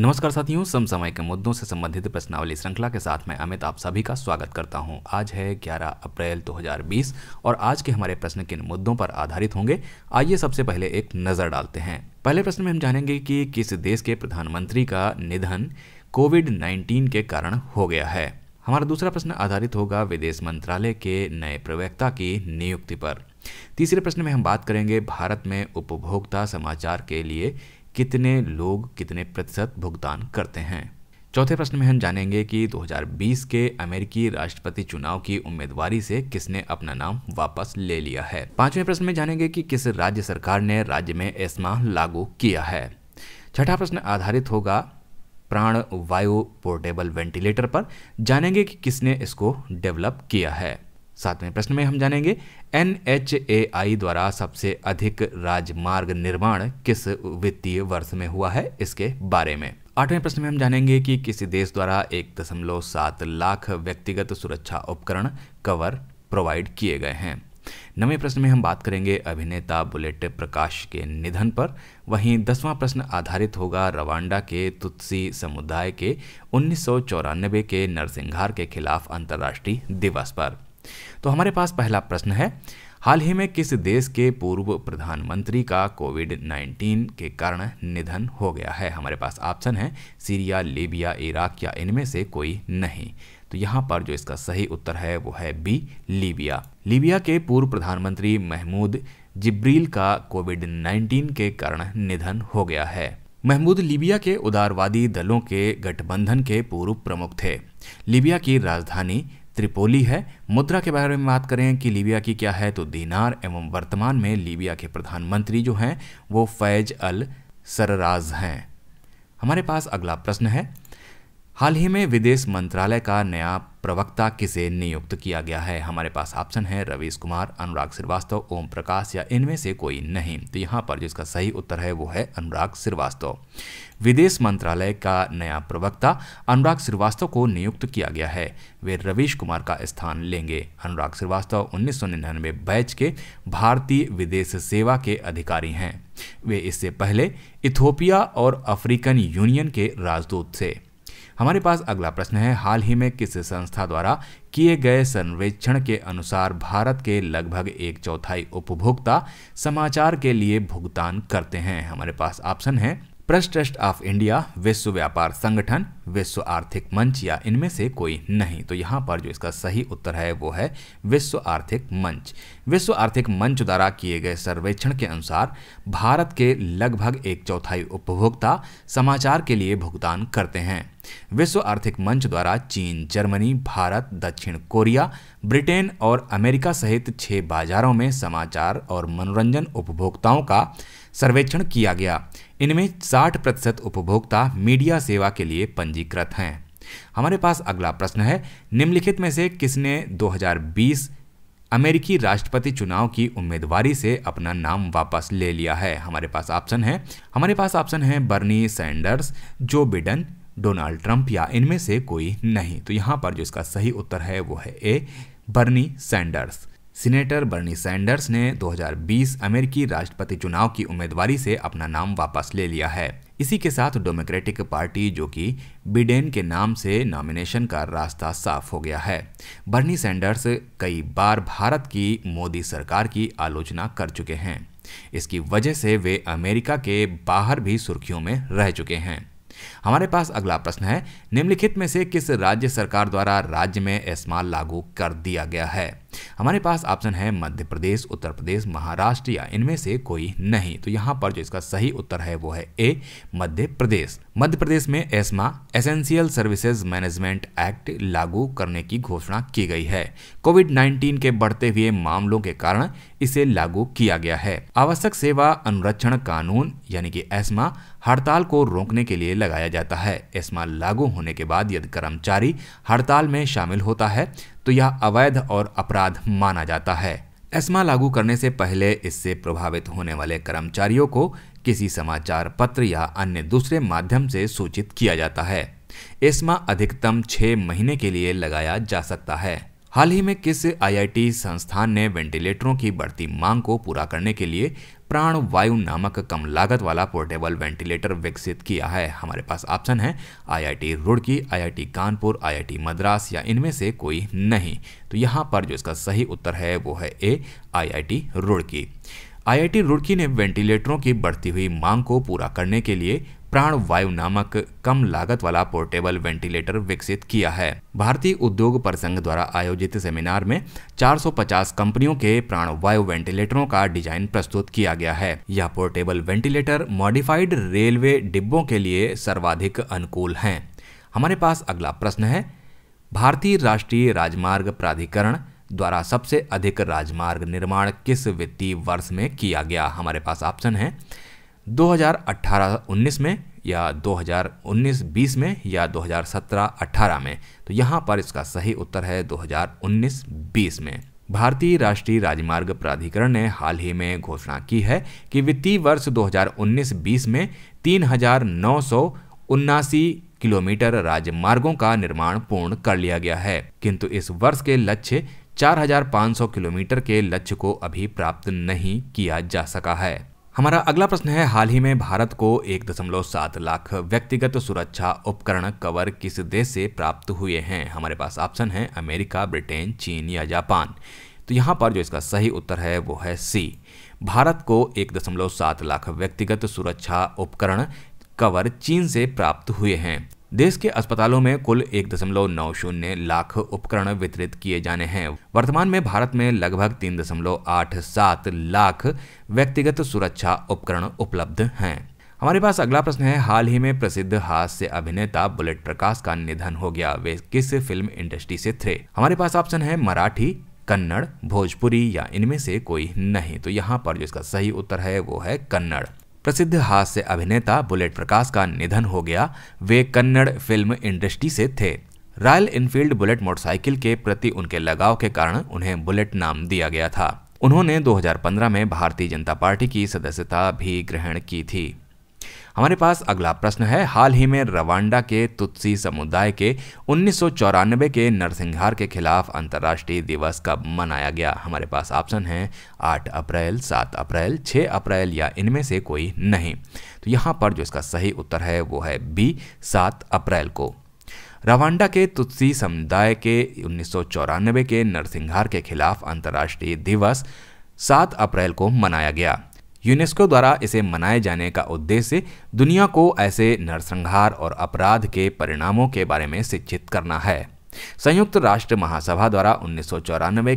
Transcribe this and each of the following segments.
नमस्कार साथियों समसामयिक मुद्दों से संबंधित प्रश्नावली श्रृंखला के साथ मैं अमित आप सभी का स्वागत करता हूं आज है 11 अप्रैल 2020 और आज के हमारे प्रश्न किन मुद्दों पर आधारित होंगे आइए सबसे पहले एक नज़र डालते हैं पहले प्रश्न में हम जानेंगे कि किस देश के प्रधानमंत्री का निधन कोविड नाइन्टीन के कारण हो गया है हमारा दूसरा प्रश्न आधारित होगा विदेश मंत्रालय के नए प्रवक्ता की नियुक्ति पर तीसरे प्रश्न में हम बात करेंगे भारत में उपभोक्ता समाचार के लिए कितने लोग कितने प्रतिशत भुगतान करते हैं चौथे प्रश्न में हम जानेंगे कि 2020 के अमेरिकी राष्ट्रपति चुनाव की उम्मीदवारी से किसने अपना नाम वापस ले लिया है पांचवें प्रश्न में जानेंगे कि किस राज्य सरकार ने राज्य में एस्मा लागू किया है छठा प्रश्न आधारित होगा प्राण वायु पोर्टेबल वेंटिलेटर पर जानेंगे कि किसने इसको डेवलप किया है सातवें प्रश्न में हम जानेंगे एन एच ए आई द्वारा सबसे अधिक राजमार्ग निर्माण किस वित्तीय वर्ष में हुआ है इसके बारे में आठवें प्रश्न में हम जानेंगे कि किसी देश द्वारा एक दशमलव सात लाख व्यक्तिगत सुरक्षा उपकरण कवर प्रोवाइड किए गए हैं नवे प्रश्न में हम बात करेंगे अभिनेता बुलेट प्रकाश के निधन पर वहीं दसवां प्रश्न आधारित होगा रवांडा के तुत्सी समुदाय के उन्नीस के नरसिंहार के खिलाफ अंतर्राष्ट्रीय दिवस पर तो हमारे पास पहला प्रश्न है हाल ही में किस देश के पूर्व प्रधानमंत्री का कोविड 19 के कारण निधन हो गया है हमारे पास ऑप्शन है सीरिया लीबिया इराक या इनमें से कोई नहीं तो यहाँ पर जो इसका सही उत्तर है वो है बी लीबिया लीबिया के पूर्व प्रधानमंत्री महमूद जिब्रील का कोविड 19 के कारण निधन हो गया है महमूद लीबिया के उदारवादी दलों के गठबंधन के पूर्व प्रमुख थे लीबिया की राजधानी त्रिपोली है मुद्रा के बारे में बात करें कि लीबिया की क्या है तो दीनार एवं वर्तमान में लीबिया के प्रधानमंत्री जो हैं वो फैज अल सरराज हैं हमारे पास अगला प्रश्न है हाल ही में विदेश मंत्रालय का नया प्रवक्ता किसे नियुक्त किया गया है हमारे पास ऑप्शन है रवीश कुमार अनुराग श्रीवास्तव ओम प्रकाश या इनमें से कोई नहीं तो यहाँ पर जिसका सही उत्तर है वो है अनुराग श्रीवास्तव विदेश मंत्रालय का नया प्रवक्ता अनुराग श्रीवास्तव को नियुक्त किया गया है वे रवीश कुमार का स्थान लेंगे अनुराग श्रीवास्तव उन्नीस बैच के भारतीय विदेश सेवा के अधिकारी हैं वे इससे पहले इथोपिया और अफ्रीकन यूनियन के राजदूत थे हमारे पास अगला प्रश्न है हाल ही में किस संस्था द्वारा किए गए सर्वेक्षण के अनुसार भारत के लगभग एक चौथाई उपभोक्ता समाचार के लिए भुगतान करते हैं हमारे पास ऑप्शन है प्रेस ट्रस्ट ऑफ इंडिया विश्व व्यापार संगठन विश्व आर्थिक मंच या इनमें से कोई नहीं तो यहाँ पर जो इसका सही उत्तर है वो है विश्व आर्थिक मंच विश्व आर्थिक मंच द्वारा किए गए सर्वेक्षण के अनुसार भारत के लगभग एक चौथाई उपभोक्ता समाचार के लिए भुगतान करते हैं विश्व आर्थिक मंच द्वारा चीन जर्मनी भारत दक्षिण कोरिया ब्रिटेन और अमेरिका सहित छह बाजारों में समाचार और मनोरंजन उपभोक्ताओं का सर्वेक्षण किया गया इनमें 60 प्रतिशत उपभोक्ता मीडिया सेवा के लिए पंजीकृत हैं हमारे पास अगला प्रश्न है निम्नलिखित में से किसने 2020 अमेरिकी राष्ट्रपति चुनाव की उम्मीदवारी से अपना नाम वापस ले लिया है हमारे पास ऑप्शन है हमारे पास ऑप्शन है बर्नी सैंडर्स जो बिडन डोनाल्ड ट्रंप या इनमें से कोई नहीं तो यहाँ पर जो इसका सही उत्तर है वो है A Bernie Sanders senator Bernie Sanders ने 2020 अमेरिकी राष्ट्रपति चुनाव की उम्मीदवारी से अपना नाम वापस ले लिया है इसी के साथ डेमोक्रेटिक पार्टी जो कि बिडेन के नाम से नॉमिनेशन का रास्ता साफ हो गया है बर्नी सैंडर्स कई बार भारत की मोदी सरकार की आलोचना कर चुके हैं इसकी वजह से वे अमेरिका के बाहर भी सुर्खियों में रह चुके हैं हमारे पास अगला प्रश्न है निम्नलिखित में से किस राज्य सरकार द्वारा राज्य में एस्मा लागू कर दिया गया है हमारे पास ऑप्शन है मध्य प्रदेश उत्तर प्रदेश महाराष्ट्र या इनमें से कोई नहीं तो यहाँ पर जो इसका सही उत्तर है वो है ए मध्य प्रदेश मध्य प्रदेश में ESMA essential services management act लागू करने की घोषणा की गई है कोविड 19 के बढ़ते हुए मामलों के कारण इसे लागू किया गया है आवश्यक सेवा अनुरक्षण कानून यानी कि एस्मा हड़ताल को रोकने के लिए लगाया जाता है एस्मा लागू होने के बाद यदि कर्मचारी हड़ताल में शामिल होता है तो यह अवैध और अपराध माना जाता है एस्मा लागू करने से पहले इससे प्रभावित होने वाले कर्मचारियों को किसी समाचार पत्र या अन्य दूसरे माध्यम से सूचित किया जाता है एस्मा अधिकतम छः महीने के लिए लगाया जा सकता है हाल ही में किस आईआईटी संस्थान ने वेंटिलेटरों की बढ़ती मांग को पूरा करने के लिए प्राण वायु नामक कम लागत वाला पोर्टेबल वेंटिलेटर विकसित किया है हमारे पास ऑप्शन है IIT Roorkee IIT Kanpur IIT Madras या इनमें से कोई नहीं तो यहाँ पर जो इसका सही उत्तर है वो है A IIT Roorkee IIT Roorkee ने वेंटिलेटरों की बढ़ती हुई मांग को पूरा करने के लिए प्राणवायु नामक कम लागत वाला पोर्टेबल वेंटिलेटर विकसित किया है भारतीय उद्योग परिसंघ द्वारा आयोजित सेमिनार में 450 कंपनियों के प्राणवायु वेंटिलेटरों का डिजाइन प्रस्तुत किया गया है यह पोर्टेबल वेंटिलेटर मॉडिफाइड रेलवे डिब्बों के लिए सर्वाधिक अनुकूल है हमारे पास अगला प्रश्न है भारतीय राष्ट्रीय राजमार्ग प्राधिकरण द्वारा सबसे अधिक राजमार्ग निर्माण किस वित्तीय वर्ष में किया गया हमारे पास ऑप्शन है 2018-19 में या 2019-20 में या 2017-18 में तो यहाँ पर इसका सही उत्तर है 2019-20 में भारतीय राष्ट्रीय राजमार्ग प्राधिकरण ने हाल ही में घोषणा की है कि वित्तीय वर्ष 2019-20 में तीन किलोमीटर राजमार्गों का निर्माण पूर्ण कर लिया गया है किंतु इस वर्ष के लक्ष्य 4,500 किलोमीटर के लक्ष्य को अभी प्राप्त नहीं किया जा सका है हमारा अगला प्रश्न है हाल ही में भारत को एक दशमलव सात लाख व्यक्तिगत सुरक्षा उपकरण कवर किस देश से प्राप्त हुए हैं हमारे पास ऑप्शन है अमेरिका ब्रिटेन चीन या जापान तो यहाँ पर जो इसका सही उत्तर है वो है सी भारत को एक दशमलव सात लाख व्यक्तिगत सुरक्षा उपकरण कवर चीन से प्राप्त हुए हैं देश के अस्पतालों में कुल एक दशमलव नौ शून्य लाख उपकरण वितरित किए जाने हैं वर्तमान में भारत में लगभग तीन दशमलव आठ सात लाख व्यक्तिगत सुरक्षा उपकरण उपलब्ध हैं हमारे पास अगला प्रश्न है हाल ही में प्रसिद्ध हास्य अभिनेता बुलेट प्रकाश का निधन हो गया वे किस फिल्म इंडस्ट्री से थे हमारे पास ऑप्शन है मराठी कन्नड़ भोजपुरी या इनमें से कोई नहीं तो यहाँ पर जो इसका सही उत्तर है वो है कन्नड़ प्रसिद्ध हास्य अभिनेता बुलेट प्रकाश का निधन हो गया वे कन्नड़ फिल्म इंडस्ट्री से थे रॉयल इनफील्ड बुलेट मोटरसाइकिल के प्रति उनके लगाव के कारण उन्हें बुलेट नाम दिया गया था उन्होंने 2015 में भारतीय जनता पार्टी की सदस्यता भी ग्रहण की थी हमारे पास अगला प्रश्न है हाल ही में रवांडा के तुत्सी समुदाय के उन्नीस के नरसिंहार के खिलाफ अंतर्राष्ट्रीय दिवस कब मनाया गया हमारे पास ऑप्शन है आठ अप्रैल सात अप्रैल छः अप्रैल या इनमें से कोई नहीं तो यहाँ पर जो इसका सही उत्तर है वो है बी सात अप्रैल को रवांडा के तुत्सी समुदाय के उन्नीस के नरसिंहार के खिलाफ अंतर्राष्ट्रीय दिवस सात अप्रैल को मनाया गया यूनेस्को द्वारा इसे मनाए जाने का उद्देश्य दुनिया को ऐसे नरसंहार और अपराध के परिणामों के बारे में शिक्षित करना है संयुक्त राष्ट्र महासभा द्वारा उन्नीस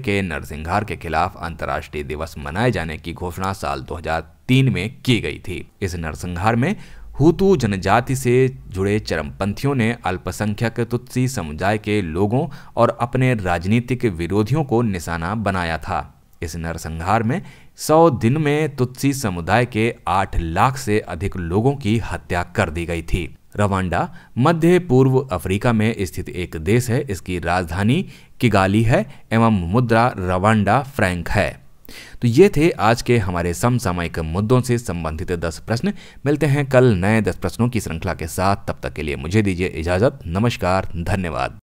के नरसिंहार के खिलाफ अंतर्राष्ट्रीय दिवस मनाए जाने की घोषणा साल 2003 में की गई थी इस नरसिंहार में हुतु जनजाति से जुड़े चरमपंथियों ने अल्पसंख्यक तुत्सी समुदाय के लोगों और अपने राजनीतिक विरोधियों को निशाना बनाया था इस नरसंहार में सौ दिन में तुत्सी समुदाय के आठ लाख से अधिक लोगों की हत्या कर दी गई थी रवांडा मध्य पूर्व अफ्रीका में स्थित एक देश है इसकी राजधानी किगाली है एवं मुद्रा रवांडा फ्रैंक है तो ये थे आज के हमारे समसामयिक मुद्दों से संबंधित दस प्रश्न मिलते हैं कल नए दस प्रश्नों की श्रृंखला के साथ तब तक के लिए मुझे दीजिए इजाजत नमस्कार धन्यवाद